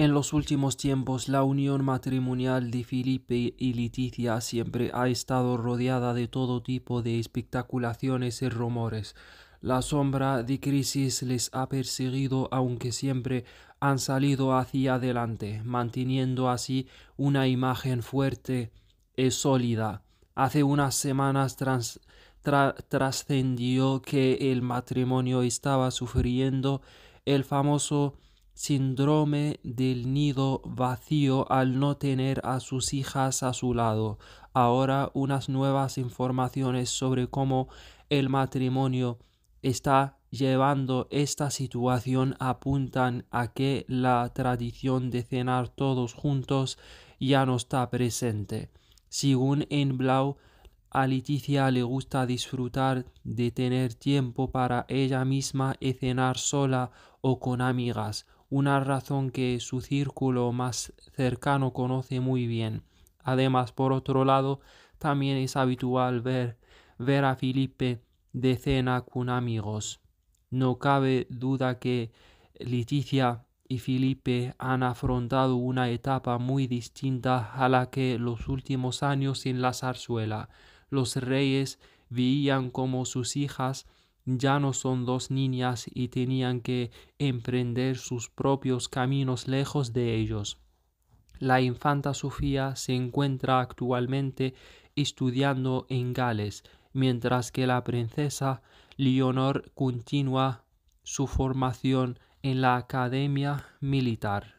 En los últimos tiempos, la unión matrimonial de Felipe y Leticia siempre ha estado rodeada de todo tipo de espectaculaciones y rumores. La sombra de crisis les ha perseguido aunque siempre han salido hacia adelante, manteniendo así una imagen fuerte y sólida. Hace unas semanas trascendió que el matrimonio estaba sufriendo el famoso síndrome del nido vacío al no tener a sus hijas a su lado. Ahora unas nuevas informaciones sobre cómo el matrimonio está llevando esta situación apuntan a que la tradición de cenar todos juntos ya no está presente. Según Enblau, a Leticia le gusta disfrutar de tener tiempo para ella misma y cenar sola o con amigas, una razón que su círculo más cercano conoce muy bien. Además, por otro lado, también es habitual ver, ver a Felipe de cena con amigos. No cabe duda que Leticia y Felipe han afrontado una etapa muy distinta a la que los últimos años en la zarzuela. Los reyes veían como sus hijas ya no son dos niñas y tenían que emprender sus propios caminos lejos de ellos. La infanta Sofía se encuentra actualmente estudiando en Gales, mientras que la princesa Leonor continúa su formación en la Academia Militar.